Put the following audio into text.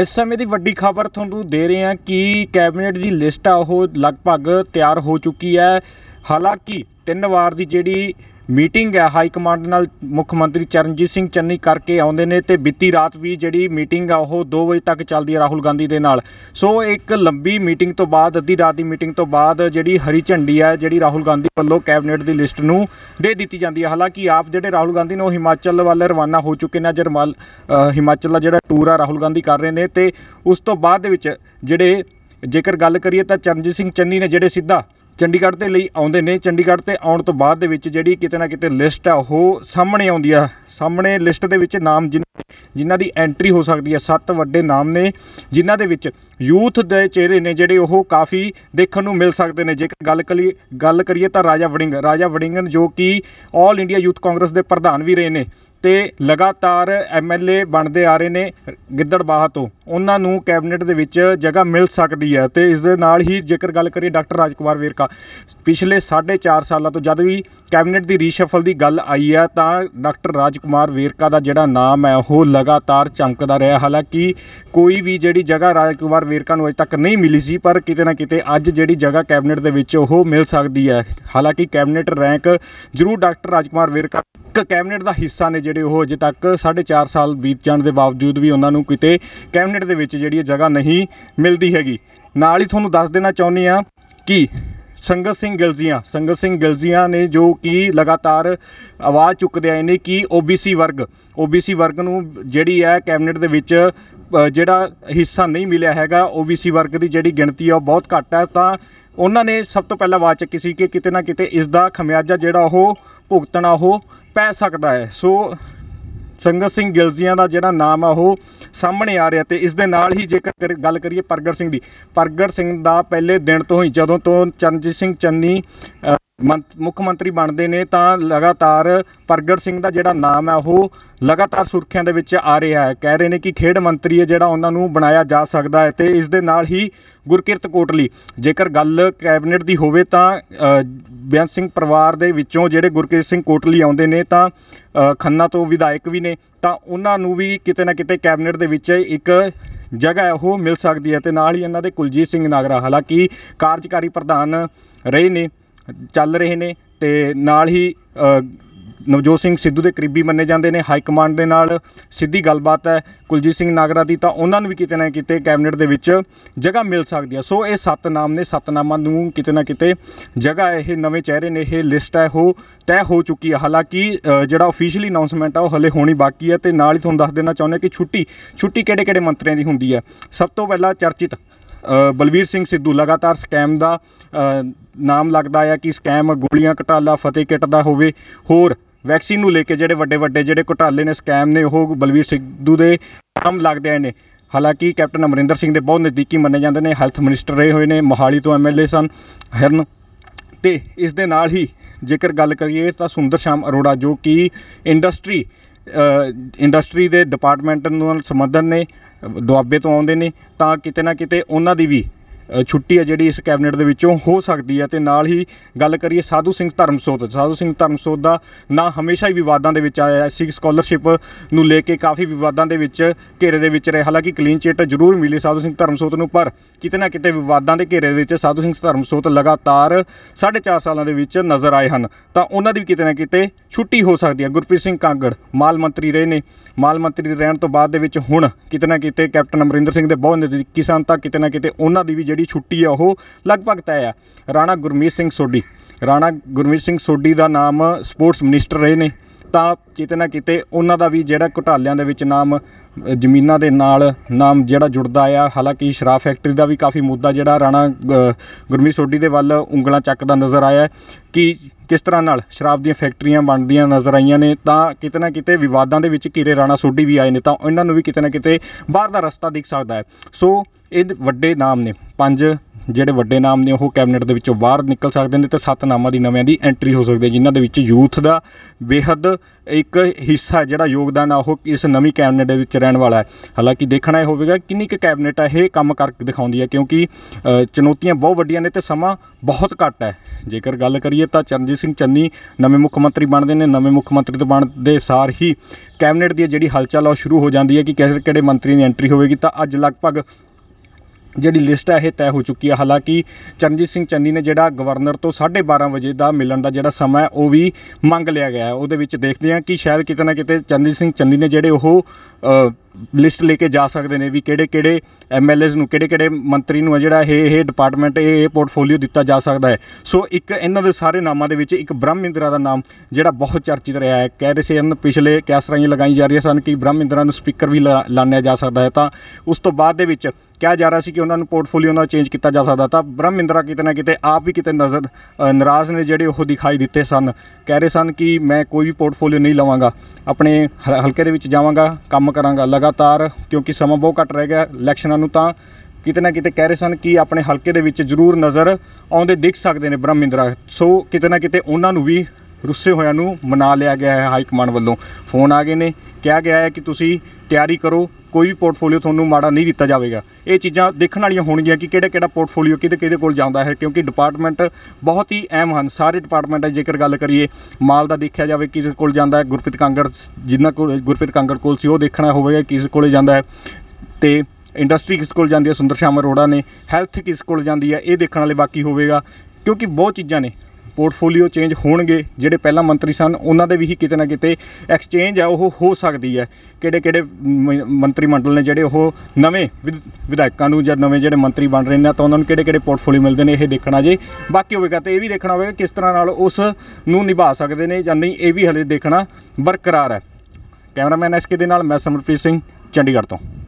ਇਸ ਸਮੇਂ ਦੀ ਵੱਡੀ ਖਬਰ ਤੁਹਾਨੂੰ ਦੇ ਰਹੇ ਹਾਂ ਕਿ ਕੈਬਨਿਟ ਦੀ ਲਿਸਟ ਆ ਉਹ ਲਗਭਗ ਤਿਆਰ ਹੋ ਚੁੱਕੀ ਹੈ ਹਾਲਾਂਕਿ ਤਿੰਨ ਵਾਰ ਦੀ ਜਿਹੜੀ ਮੀਟਿੰਗ ਹੈ ਹਾਈ ਕਮਾਂਡ ਨਾਲ ਮੁੱਖ ਮੰਤਰੀ ਚਰਨਜੀਤ ਸਿੰਘ ਚੰਨੀ ਕਰਕੇ ਆਉਂਦੇ ਨੇ ਤੇ ਬੀਤੀ ਰਾਤ ਵੀ ਜਿਹੜੀ ਮੀਟਿੰਗ ਆ ਉਹ 2 ਵਜੇ ਤੱਕ ਚੱਲਦੀ ਹੈ ਰਾਹੁਲ ਗਾਂਧੀ ਦੇ ਨਾਲ ਸੋ ਇੱਕ ਲੰਬੀ ਮੀਟਿੰਗ ਤੋਂ ਬਾਅਦ ਅੱਧੀ ਰਾਤ ਦੀ ਮੀਟਿੰਗ ਤੋਂ ਬਾਅਦ ਜਿਹੜੀ ਹਰੀ ਝੰਡੀ ਹੈ ਜਿਹੜੀ ਰਾਹੁਲ ਗਾਂਧੀ ਵੱਲੋਂ ਕੈਬਨਿਟ ਦੀ ਲਿਸਟ ਨੂੰ ਦੇ ਦਿੱਤੀ ਜਾਂਦੀ ਹੈ ਹਾਲਾਂਕਿ ਆਪ ਜਿਹੜੇ ਰਾਹੁਲ ਗਾਂਧੀ ਨੇ ਉਹ ਹਿਮਾਚਲ ਵੱਲ ਰਵਾਨਾ ਹੋ ਚੁੱਕੇ ਨੇ ਜਰਮਲ ਹਿਮਾਚਲ ਦਾ ਜਿਹੜਾ ਟੂਰ ਆ ਰਾਹੁਲ ਗਾਂਧੀ ਕਰ ਰਹੇ ਨੇ ਤੇ ਉਸ ਤੋਂ ਬਾਅਦ ਦੇ ਵਿੱਚ ਜਿਹੜੇ ਜੇਕਰ ਗੱਲ ਕਰੀਏ ਤਾਂ ਚਰਨਜੀਤ ਸਿੰਘ ਚੰਨੀ ਨੇ ਜਿਹੜੇ ਸਿੱਧਾ ਚੰਡੀਗੜ੍ਹ ਦੇ ਲਈ ਆਉਂਦੇ ਨੇ ਚੰਡੀਗੜ੍ਹ ਤੇ ਆਉਣ ਤੋਂ ਬਾਅਦ ਦੇ ਵਿੱਚ ਜਿਹੜੀ ਕਿਤੇ ਨਾ ਕਿਤੇ ਲਿਸਟ ਆ ਉਹ ਸਾਹਮਣੇ ਆਉਂਦੀ ਆ ਸਾਹਮਣੇ ਲਿਸਟ ਦੇ ਵਿੱਚ ਨਾਮ ਜਿਨ੍ਹਾਂ ਦੀ ਐਂਟਰੀ ਹੋ ਸਕਦੀ ਹੈ ਸੱਤ ਵੱਡੇ ਨਾਮ ਨੇ ਜਿਨ੍ਹਾਂ ਦੇ ਵਿੱਚ ਯੂਥ ਦੇ ਚਿਹਰੇ ਨੇ ਜਿਹੜੇ ਉਹ ਕਾਫੀ ਦੇਖਣ ਨੂੰ ਮਿਲ ਸਕਦੇ ਨੇ ਜੇਕਰ ਗੱਲ ਕਰੀ ਗੱਲ ਕਰੀਏ ਤਾਂ ਰਾਜਾ ਵੜਿੰਗ ਰਾਜਾ ਵੜਿੰਗਨ ਜੋ ਕਿ ਆਲ ਇੰਡੀਆ ਯੂਥ ਕਾਂਗਰਸ ਦੇ ਪ੍ਰਧਾਨ ਵੀ ਰਹੇ ਨੇ ਤੇ ਲਗਾਤਾਰ ਐਮਐਲਏ ਬਣਦੇ ਆ ਰਹੇ ਨੇ ਗਿੱਦੜਬਾਹਾ ਤੋਂ ਉਹਨਾਂ ਨੂੰ ਕੈਬਨਿਟ ਦੇ ਵਿੱਚ ਜਗ੍ਹਾ ਮਿਲ ਸਕਦੀ ਹੈ ਤੇ ਇਸ ਦੇ ਨਾਲ ਹੀ ਜੇਕਰ ਗੱਲ ਕਰੀਏ ਡਾਕਟਰ ਰਾਜਕੁਮਾਰ ਵੇਰਕਾ ਪਿਛਲੇ 4.5 ਸਾਲਾਂ ਤੋਂ ਜਦ ਵੀ ਕੈਬਨਿਟ ਦੀ ਰੀਸ਼ਫਲ ਦੀ ਗੱਲ ਆਈ ਹੈ ਤਾਂ ਡਾਕਟਰ ਰਾਜਕੁਮਾਰ ਵੇਰਕਾ ਦਾ ਜਿਹੜਾ ਨਾਮ ਹੈ ਉਹ ਲਗਾਤਾਰ ਚਮਕਦਾ ਰਿਹਾ ਹਾਲਾਂਕਿ ਕੋਈ ਵੀ ਜਿਹੜੀ ਜਗ੍ਹਾ ਰਾਜਕੁਮਾਰ ਵੇਰਕਾ ਨੂੰ ਅਜੇ ਤੱਕ ਨਹੀਂ ਮਿਲੀ ਸੀ ਪਰ ਕਿਤੇ ਨਾ ਕਿਤੇ ਅੱਜ ਜਿਹੜੀ ਜਗ੍ਹਾ ਕੈਬਨਿਟ ਦੇ ਵਿੱਚ ਉਹ ਮਿਲ ਸਕਦੀ ਹੈ ਹਾਲਾਂਕਿ ਕੈਬਨਿਟ ਰੈਂਕ ਜ਼ਰੂਰ ਡਾਕਟਰ ਰਾਜਕੁਮਾਰ ਵੇਰਕਾ ਕੈਬਨਿਟ ਦਾ ਹਿੱਸਾ ਨੇ ਜਿਹੜੇ ਉਹ ਅਜੇ ਤੱਕ 4.5 ਸਾਲ ਬੀਤ ਜਾਣ ਦੇ ਬਾਵਜੂਦ ਵੀ ਉਹਨਾਂ ਨੂੰ ਕਿਤੇ ਕੈਬਨਿਟ ਦੇ ਵਿੱਚ ਜਿਹੜੀ ਜਗ੍ਹਾ ਨਹੀਂ ਮਿਲਦੀ ਹੈਗੀ ਨਾਲ ਹੀ ਤੁਹਾਨੂੰ ਦੱਸ ਦੇਣਾ ਚਾਹੁੰਦੀ ਆ ਕਿ ਸੰਗਤ ਸਿੰਘ ਗਿਲਜ਼ੀਆਂ ਸੰਗਤ ਸਿੰਘ ਗਿਲਜ਼ੀਆਂ ਨੇ ਜੋ ਕਿ ਲਗਾਤਾਰ ਆਵਾਜ਼ ਚੁੱਕਦੇ ਆਏ ਨੇ ਕਿ OBC ਵਰਗ OBC ਵਰਗ ਨੂੰ ਜਿਹੜੀ ਹੈ ਕੈਬਨਿਟ ਦੇ ਵਿੱਚ ਜਿਹੜਾ ਹਿੱਸਾ ਨਹੀਂ ਮਿਲਿਆ ਹੈਗਾ OBC ਵਰਗ ਦੀ ਜਿਹੜੀ ਗਿਣਤੀ ਆ ਉਹ ਬਹੁਤ ਘੱਟ ਹੈ ਤਾਂ ਉਹਨਾਂ ਨੇ ਸਭ ਤੋਂ ਪਹਿਲਾਂ ਆਵਾਜ਼ ਚੱਕੀ ਸੀ ਕਿ ਕਿਤੇ ਨਾ ਕਿਤੇ ਇਸ ਦਾ ਖਮਿਆਜਾ ਜਿਹੜਾ ਉਹ ਭੁਗਤਣਾ ਉਹ ਪੈ ਸਕਦਾ ਹੈ ਸੋ ਸੰਗਤ ਸਿੰਘ ਗਿਲਜ਼ੀਆਂ ਦਾ ਜਿਹੜਾ ਨਾਮ ਆ ਉਹ ਸਾਹਮਣੇ ਆ ਰਿਹਾ ਤੇ ਇਸ ਦੇ ਨਾਲ ਹੀ ਜੇਕਰ ਗੱਲ ਕਰੀਏ ਪ੍ਰਗਟ ਸਿੰਘ ਦੀ ਪ੍ਰਗਟ ਸਿੰਘ ਦਾ ਪਹਿਲੇ ਦਿਨ ਤੋਂ ਹੀ ਜਦੋਂ ਤੋਂ ਚਰਨਜੀਤ ਸਿੰਘ ਚੰਨੀ ਮੁੱਖ ਮੰਤਰੀ ਬਣਦੇ ਨੇ ਤਾਂ ਲਗਾਤਾਰ ਪ੍ਰਗਟ ਸਿੰਘ ਦਾ ਜਿਹੜਾ ਨਾਮ ਹੈ ਉਹ ਲਗਾਤਾਰ ਸੁਰਖੀਆਂ ਦੇ ਵਿੱਚ ਆ ਰਿਹਾ ਹੈ ਕਹਿ ਰਹੇ ਨੇ ਕਿ ਖੇਡ ਮੰਤਰੀ ਹੈ ਜਿਹੜਾ ਉਹਨਾਂ ਨੂੰ ਬਣਾਇਆ ਜਾ ਸਕਦਾ ਹੈ ਤੇ ਇਸ ਦੇ ਨਾਲ ਹੀ ਗੁਰਕਿਰਤ ਕੋਟਲੀ ਜੇਕਰ ਗੱਲ ਕੈਬਨਿਟ ਦੀ ਹੋਵੇ ਤਾਂ ਬਿਆਨ ਸਿੰਘ ਪਰਿਵਾਰ ਦੇ ਵਿੱਚੋਂ ਜਿਹੜੇ ਗੁਰਕਿਰਤ ਸਿੰਘ ਕੋਟਲੀ ਆਉਂਦੇ ਨੇ ਤਾਂ ਖੰਨਾ ਤੋਂ ਵਿਧਾਇਕ ਵੀ ਨੇ ਤਾਂ ਉਹਨਾਂ ਨੂੰ ਵੀ ਕਿਤੇ ਨਾ ਕਿਤੇ ਕੈਬਨਿਟ ਦੇ ਵਿੱਚ ਇੱਕ ਜਗ੍ਹਾ ਉਹ ਮਿਲ ਸਕਦੀ ਹੈ ਤੇ ਨਾਲ ਹੀ ਇਹਨਾਂ ਦੇ ਕੁਲਜੀਤ ਸਿੰਘ ਨਾਗਰਾ ਹਾਲਾਂਕਿ ਕਾਰਜਕਾਰੀ ਪ੍ਰਧਾਨ ਰਹੇ ਨੇ ਚੱਲ ਰਹੇ ਨੇ ਤੇ ਨਾਲ ਹੀ ਨਵਜੋਤ ਸਿੰਘ ਸਿੱਧੂ ਦੇ ਕਰੀਬੀ ਮੰਨੇ ਜਾਂਦੇ ਨੇ ਹਾਈ ਕਮਾਂਡ ਦੇ ਨਾਲ ਸਿੱਧੀ ਗੱਲਬਾਤ ਹੈ ਕੁਲਜੀਤ ਸਿੰਘ ਨਾਗਰਾ ਦੀ ਤਾਂ ਉਹਨਾਂ ਨੂੰ ਵੀ ਕਿਤੇ ਨਾ ਕਿਤੇ ਕੈਬਨਿਟ ਦੇ ਵਿੱਚ ਜਗ੍ਹਾ ਮਿਲ ਸਕਦੀ ਹੈ ਸੋ ਇਹ ਸੱਤ ਨਾਮ ਨੇ ਸੱਤ ਨਾਮਾਂ ਨੂੰ ਕਿਤੇ ਨਾ ਕਿਤੇ ਜਗ੍ਹਾ ਇਹ ਨਵੇਂ ਚਿਹਰੇ ਨੇ ਇਹ ਲਿਸਟ ਹੈ ਉਹ ਤੈਅ ਹੋ ਚੁੱਕੀ ਹੈ ਹਾਲਾਂਕਿ ਜਿਹੜਾ ਅਫੀਸ਼ੀਅਲੀ ਅਨਾਉਂਸਮੈਂਟ ਆ ਉਹ ਹਲੇ ਹੋਣੀ ਬਾਕੀ ਹੈ ਤੇ ਨਾਲ ਹੀ ਤੁਹਾਨੂੰ ਦੱਸ ਦੇਣਾ ਚਾਹੁੰਦੇ ਕਿ ਛੁੱਟੀ ਛੁੱਟੀ ਕਿਹੜੇ ਕਿਹੜੇ ਮੰਤਰੀਆਂ ਦੀ ਹੁੰਦੀ ਹੈ ਸਭ ਤੋਂ ਪਹਿਲਾਂ ਚਰਚਿਤ ਬਲਵੀਰ ਸਿੰਘ ਸਿੱਧੂ ਲਗਾਤਾਰ ਸਕੈਮ ਦਾ ਨਾਮ ਲੱਗਦਾ ਆ ਕਿ ਸਕੈਮ ਗੋਲੀਆਂ ਘਟਾਲਾ ਫਤਿਹ ਕਿੱਟ ਦਾ ਹੋਵੇ ਹੋਰ ਵੈਕਸੀਨ ਨੂੰ ਲੈ ਕੇ ਜਿਹੜੇ ਵੱਡੇ ਵੱਡੇ ਜਿਹੜੇ ਘਟਾਲੇ ਨੇ ਸਕੈਮ ਨੇ ਉਹ ਬਲਵੀਰ ਸਿੱਧੂ ਦੇ ਨਾਮ ਲੱਗਦੇ ਨੇ ਹਾਲਾਂਕਿ ਕੈਪਟਨ ਅਮਰਿੰਦਰ ਸਿੰਘ ਦੇ ਬਹੁਤ ਨਜ਼ਦੀਕੀ ਮੰਨੇ ਜਾਂਦੇ ਨੇ ਹੈਲਥ ਮਿਨਿਸਟਰ ਰਹੇ ਹੋਏ ਨੇ ਮੋਹਾਲੀ ਤੋਂ ਐਮਐਲਏ ਸਨ ਹਿਰਨ ਤੇ ਇਸ ਦੇ ਨਾਲ ਹੀ ਜੇਕਰ ਗੱਲ ਕਰੀਏ ਤਾਂ ਸੁੰਦਰ ਸ਼ਾਮ ਅਰੋੜਾ ਜੋ ਕਿ ਇੰਡਸਟਰੀ ਇੰਡਸਟਰੀ ਦੇ ਡਿਪਾਰਟਮੈਂਟ ਨਾਲ ਸੰਬੰਧਨ ਨੇ ਦੁਆਬੇ ਤੋਂ ਆਉਂਦੇ ਨੇ ਤਾਂ ਕਿਤੇ ਨਾ ਕਿਤੇ ਉਹਨਾਂ ਦੀ ਵੀ ਛੁੱਟੀ ਹੈ ਜਿਹੜੀ ਇਸ ਕੈਬਨਿਟ ਦੇ ਵਿੱਚੋਂ ਹੋ ਸਕਦੀ ਹੈ ਤੇ ਨਾਲ ਹੀ ਗੱਲ ਕਰੀਏ ਸਾਧੂ ਸਿੰਘ ਧਰਮਸੋਤ ਸਾਧੂ ਸਿੰਘ ਧਰਮਸੋਤ ਦਾ ਨਾਂ ਹਮੇਸ਼ਾ ਹੀ ਵਿਵਾਦਾਂ ਦੇ ਵਿੱਚ ਆਇਆ ਸੀ ਸਕਾਲਰਸ਼ਿਪ ਨੂੰ ਲੈ ਕੇ ਕਾਫੀ ਵਿਵਾਦਾਂ ਦੇ ਵਿੱਚ ਘੇਰੇ ਦੇ ਵਿੱਚ ਰਿਹਾ ਹਾਲਾਂਕਿ ਕਲੀਨ ਚਿੱਟ ਜ਼ਰੂਰ ਮਿਲੀ ਸਾਧੂ ਸਿੰਘ ਧਰਮਸੋਤ ਨੂੰ ਪਰ ਕਿਤੇ ਨਾ ਕਿਤੇ ਵਿਵਾਦਾਂ ਦੇ ਘੇਰੇ ਦੇ ਵਿੱਚ ਸਾਧੂ ਸਿੰਘ ਧਰਮਸੋਤ ਲਗਾਤਾਰ 4.5 ਸਾਲਾਂ ਦੇ ਵਿੱਚ ਨਜ਼ਰ ਆਏ ਹਨ ਤਾਂ ਉਹਨਾਂ ਦੀ ਵੀ ਕਿਤੇ ਨਾ ਕਿਤੇ ਛੁੱਟੀ ਹੋ ਸਕਦੀ ਹੈ ਗੁਰਪ੍ਰੀਤ ਸਿੰਘ ਕਾਂਗੜ ਮਾਲ ਮੰਤਰੀ ਰਹੇ ਨੇ ਮਾਲ ਮੰਤਰੀ ਰਹਿਣ ਤੋਂ ਬਾਅਦ ਦੇ ਵਿੱਚ ਹੁਣ ਕਿਤੇ ਨਾ ਕਿਤੇ ਕੈਪਟਨ ਅਮਰਿੰਦਰ ਸਿੰਘ ਦੇ ਬਹੁਤ ਨਜ਼ਦੀਕੀ ਸੰਤਾ ਕਿਤੇ ਨਾ ਕਿਤੇ ਉਹਨਾਂ ਦੀ ਵੀ ਜਿਹੜੀ ਜਿਹੜੀ ਛੁੱਟੀ ਆ ਉਹ ਲਗਭਗ ਤੈਅ ਆ ਰਾਣਾ ਗੁਰਮੀਤ ਸਿੰਘ ਸੋਢੀ ਰਾਣਾ ਗੁਰਮੀਤ ਸਿੰਘ ਸੋਢੀ ਦਾ ਨਾਮ ਸਪੋਰਟਸ ਮਿਨਿਸਟਰ ਰਹੇ ਨੇ ਤਾਂ ਕਿਤੇ ਨਾ ਕਿਤੇ ਉਹਨਾਂ ਦਾ ਵੀ ਜਿਹੜਾ ਘੁਟਾਲਿਆਂ ਦੇ ਵਿੱਚ ਨਾਮ ਜ਼ਮੀਨਾਂ ਦੇ ਨਾਲ ਨਾਮ ਜਿਹੜਾ ਜੁੜਦਾ ਆ ਹਾਲਾਂਕਿ ਸ਼ਰਾਬ ਫੈਕਟਰੀ ਦਾ ਵੀ ਕਾਫੀ ਮੁੱਦਾ ਜਿਹੜਾ ਰਾਣਾ ਗੁਰਮੀ ਸੋਢੀ ਦੇ ਵੱਲ ਉਂਗਲਾਂ ਚੱਕਦਾ ਨਜ਼ਰ ਆਇਆ ਕਿ ਕਿਸ ਤਰ੍ਹਾਂ ਨਾਲ ਸ਼ਰਾਬ ਦੀਆਂ ਫੈਕਟਰੀਆਂ ਬਣਦੀਆਂ ਨਜ਼ਰ ਆਈਆਂ ਨੇ ਤਾਂ ਕਿਤੇ ਨਾ ਕਿਤੇ ਵਿਵਾਦਾਂ ਦੇ ਵਿੱਚ ਘਿਰੇ ਰਾਣਾ ਸੋਢੀ ਵੀ ਆਏ ਨੇ ਤਾਂ ਇਹਨਾਂ ਨੂੰ ਵੀ ਕਿਤੇ ਨਾ ਕਿਤੇ ਬਾਹਰ ਦਾ ਰਸਤਾ ਦਿਖ ਸਕਦਾ ਹੈ ਸੋ ਇਹ ਵੱਡੇ ਨਾਮ ਨੇ ਪੰਜ ਜਿਹੜੇ ਵੱਡੇ ਨਾਮ ਨੇ ਉਹ ਕੈਬਨਿਟ ਦੇ ਵਿੱਚੋਂ ਬਾਹਰ ਨਿਕਲ ਸਕਦੇ ਨੇ ਤੇ ਸੱਤ ਨਾਮਾਂ ਦੀ ਨਵਿਆਂ ਦੀ ਐਂਟਰੀ ਹੋ ਸਕਦੀ ਹੈ ਜਿਨ੍ਹਾਂ ਦੇ ਵਿੱਚ ਯੂਥ ਦਾ ਬੇਹੱਦ ਇੱਕ ਹਿੱਸਾ ਜਿਹੜਾ ਯੋਗਦਾਨ ਆ ਉਹ ਇਸ ਨਵੀਂ ਕੈਬਨਿਟ ਦੇ ਵਿੱਚ ਰਹਿਣ ਵਾਲਾ ਹੈ ਹਾਲਾਂਕਿ ਦੇਖਣਾ ਇਹ ਹੋਵੇਗਾ ਕਿੰਨੀ ਕੁ ਕੈਬਨਿਟ ਆ ਇਹ ਕੰਮ ਕਰਕੇ ਦਿਖਾਉਂਦੀ ਹੈ ਕਿਉਂਕਿ ਚੁਣੌਤੀਆਂ ਬਹੁਤ ਵੱਡੀਆਂ ਨੇ ਤੇ ਸਮਾਂ ਬਹੁਤ ਘੱਟ ਹੈ ਜੇਕਰ ਗੱਲ ਕਰੀਏ ਤਾਂ ਚਰਨਜੀਤ ਸਿੰਘ ਚੰਨੀ ਨਵੇਂ ਮੁੱਖ ਮੰਤਰੀ ਬਣਦੇ ਨੇ ਨਵੇਂ ਮੁੱਖ ਮੰਤਰੀ ਤੋਂ ਦੇ ਸਾਰ ਹੀ ਕੈਬਨਿਟ ਦੀ ਜਿਹੜੀ ਹਲਚਲ ਆ ਸ਼ੁਰੂ ਹੋ ਜਾਂਦੀ ਹੈ ਕਿ ਕਿਹੜੇ ਕਿਹੜੇ ਮੰਤਰੀ ਦੀ ਐਂਟਰੀ ਹੋਵੇਗੀ ਤਾਂ ਅੱਜ ਲਗਭਗ ਜਿਹੜੀ ਲਿਸਟ ਹੈ ਇਹ ਤੈਅ ਹੋ ਚੁੱਕੀ ਹੈ ਹਾਲਾਂਕਿ ਚਰਨਜੀਤ ਸਿੰਘ ਚੰਨੀ ਨੇ ਜਿਹੜਾ ਗਵਰਨਰ ਤੋਂ 12:30 ਵਜੇ ਦਾ ਮਿਲਣ ਦਾ ਜਿਹੜਾ ਸਮਾਂ ਹੈ ਉਹ ਵੀ ਮੰਗ ਲਿਆ ਗਿਆ ਹੈ ਉਹਦੇ ਵਿੱਚ ਦੇਖਦੇ ਹਾਂ ਕਿ ਸ਼ਾਇਦ ਕਿਤੇ ਨਾ ਕਿਤੇ ਚਰਨਜੀਤ ਸਿੰਘ ਚੰਨੀ ਨੇ ਜਿਹੜੇ ਉਹ ਲਿਸਟ ਲੈ ਕੇ ਜਾ ਸਕਦੇ ਨੇ ਵੀ ਕਿਹੜੇ ਕਿਹੜੇ ਐਮਐਲਏਜ਼ ਨੂੰ ਕਿਹੜੇ ਕਿਹੜੇ ਮੰਤਰੀ ਨੂੰ ਜਿਹੜਾ ਇਹ ਇਹ ਡਿਪਾਰਟਮੈਂਟ ਇਹ ਇਹ ਪੋਰਟਫੋਲੀਓ ਦਿੱਤਾ ਜਾ ਸਕਦਾ ਹੈ ਸੋ ਇੱਕ ਇਹਨਾਂ ਦੇ ਸਾਰੇ ਨਾਮਾਂ ਦੇ ਵਿੱਚ ਇੱਕ ਬ੍ਰਹਮਿੰਦਰਾ ਦਾ ਨਾਮ ਜਿਹੜਾ ਬਹੁਤ ਚਰਚਿਤ ਰਿਹਾ ਹੈ ਕਹਿ ਰਹੇ ਇਹਨਾਂ ਪਿਛਲੇ ਹੀ ਲਗਾਈ ਜਾ ਰਹੀਆਂ ਸਨ ਕਿ ਬ੍ਰਹਮਿੰਦਰਾ ਨੂੰ ਸਪੀਕਰ ਵੀ ਲਾਣਿਆ ਜਾ ਸਕਦਾ ਹੈ ਤਾਂ ਉਸ ਤੋਂ ਬਾਅਦ ਦੇ ਵਿੱਚ ਕਿਹਾ ਜਾ ਰਿਹਾ ਸੀ ਕਿ ਉਹਨਾਂ ਨੂੰ ਪੋਰਟਫੋਲੀਓ ਨਾਲ ਚੇਂਜ ਕੀਤਾ ਜਾ ਸਕਦਾ ਤਾਂ ਬ੍ਰਹਮ ਕਿਤੇ ਨਾ ਕਿਤੇ ਆਪ ਵੀ ਕਿਤੇ ਨਜ਼ਰ ਨਾਰਾਜ਼ ਨੇ ਜਿਹੜੇ ਉਹ ਦਿਖਾਈ ਦਿੱਤੇ ਸਨ ਕਹਿ ਰਹੇ ਸਨ ਕਿ ਮੈਂ ਕੋਈ ਵੀ ਪੋਰਟਫੋਲੀਓ ਨਹੀਂ ਲਵਾਂਗਾ ਆਪਣੇ ਹਲਕੇ ਦੇ ਵਿੱਚ ਜਾਵਾਂਗਾ ਕੰਮ ਕਰਾਂਗਾ ਲਗਾਤਾਰ ਕਿਉਂਕਿ ਸਮਾਂ ਬਹੁਤ ਘੱਟ ਰਹਿ ਗਿਆ ਇਲੈਕਸ਼ਨਾਂ ਨੂੰ ਤਾਂ ਕਿਤੇ ਨਾ ਕਿਤੇ ਕਹਿ ਰਹੇ ਸਨ ਕਿ ਆਪਣੇ ਹਲਕੇ ਦੇ ਵਿੱਚ ਜ਼ਰੂਰ ਨਜ਼ਰ ਆਉਂਦੇ ਦਿਖ ਸਕਦੇ ਨੇ ਬ੍ਰਹਮਿੰਦਰਾ ਸੋ ਕਿਤੇ ਨਾ ਕਿਤੇ ਉਹਨਾਂ ਨੂੰ ਵੀ ਰੁੱਸੇ ਹੋਇਆਂ ਨੂੰ ਮਨਾ ਲਿਆ ਗਿਆ ਹੈ ਹਾਈ ਕਮਾਂਡ ਵੱਲੋਂ ਫੋਨ ਆ ਗਏ ਨੇ ਕਿਹਾ ਗਿਆ ਹੈ ਕਿ ਤੁਸੀਂ ਤਿਆਰੀ ਕਰੋ ਕੋਈ ਵੀ ਪੋਰਟਫੋਲੀਓ ਤੁਹਾਨੂੰ ਮਾੜਾ ਨਹੀਂ ਦਿੱਤਾ ਜਾਵੇਗਾ ਇਹ ਚੀਜ਼ਾਂ ਦੇਖਣ ਵਾਲੀਆਂ ਹੋਣਗੀਆਂ ਕਿ ਕਿਹੜਾ ਕਿਹੜਾ ਪੋਰਟਫੋਲੀਓ ਕਿਹਦੇ ਕਿਹਦੇ ਕੋਲ ਜਾਂਦਾ ਹੈ ਕਿਉਂਕਿ ਡਿਪਾਰਟਮੈਂਟ ਬਹੁਤ ਹੀ ਅਹਿਮ ਹਨ ਸਾਰੇ ਡਿਪਾਰਟਮੈਂਟ ਜੇਕਰ ਗੱਲ ਕਰੀਏ ਮਾਲ ਦਾ ਦੇਖਿਆ ਜਾਵੇ ਕਿਸ ਕੋਲ ਜਾਂਦਾ ਹੈ ਗੁਰਪ੍ਰੀਤ ਕਾਂਗੜ ਜਿੰਨਾ ਕੋਲ ਗੁਰਪ੍ਰੀਤ ਕਾਂਗੜ ਕੋਲ ਸੀ ਉਹ ਦੇਖਣਾ ਹੋਵੇਗਾ ਕਿਸ ਕੋਲੇ ਜਾਂਦਾ ਹੈ ਤੇ ਇੰਡਸਟਰੀ ਕਿਸ ਕੋਲ ਜਾਂਦੀ ਹੈ ਸੁੰਦਰ ਸ਼ਾਮ ਅਰੋੜਾ ਨੇ ਹੈਲਥ ਕਿਸ ਕੋਲ ਜਾਂਦੀ ਹੈ ਇਹ ਦੇਖਣ ਵਾਲੇ ਬਾਕੀ ਹੋਵੇਗਾ ਕਿਉਂਕਿ ਬਹੁਤ ਚੀਜ਼ਾਂ ਨੇ ਪੋਰਟਫੋਲੀਓ ਚੇਂਜ ਹੋਣਗੇ ਜਿਹੜੇ ਪਹਿਲਾਂ ਮੰਤਰੀ ਸਨ ਉਹਨਾਂ ਦੇ ਵੀ ਹੀ ਕਿਤੇ ਨਾ ਕਿਤੇ ਐਕਸਚੇਂਜ ਆ ਉਹ ਹੋ ਸਕਦੀ ਹੈ ਕਿਹੜੇ ਕਿਹੜੇ ਮੰਤਰੀ ਮੰਡਲ ਨੇ ਜਿਹੜੇ ਉਹ ਨਵੇਂ ਵਿਧਾਇਕਾਂ ਨੂੰ ਜਾਂ ਨਵੇਂ ਜਿਹੜੇ ਮੰਤਰੀ ਬਣ ਰਹੇ ਨੇ ਤਾਂ ਉਹਨਾਂ ਨੂੰ ਕਿਹੜੇ ਕਿਹੜੇ ਪੋਰਟਫੋਲੀਓ ਮਿਲਦੇ ਨੇ ਇਹ ਦੇਖਣਾ ਜੇ ਬਾਕੀ ਹੋਵੇਗਾ ਤੇ ਇਹ ਵੀ ਦੇਖਣਾ ਹੋਵੇਗਾ ਕਿਸ ਤਰ੍ਹਾਂ ਨਾਲ ਉਸ ਨੂੰ ਨਿਭਾ ਸਕਦੇ ਨੇ ਜਾਂ ਨਹੀਂ ਇਹ ਵੀ ਹਲੇ ਦੇਖਣਾ ਬਰਕਰਾਰ ਹੈ ਕੈਮਰਾਮੈਨ ਐਸ ਕੇ ਦੇ ਨਾਲ ਮੈਂ ਸਮਰਪ੍ਰੀਤ ਸਿੰਘ ਚੰਡੀਗੜ੍ਹ ਤੋਂ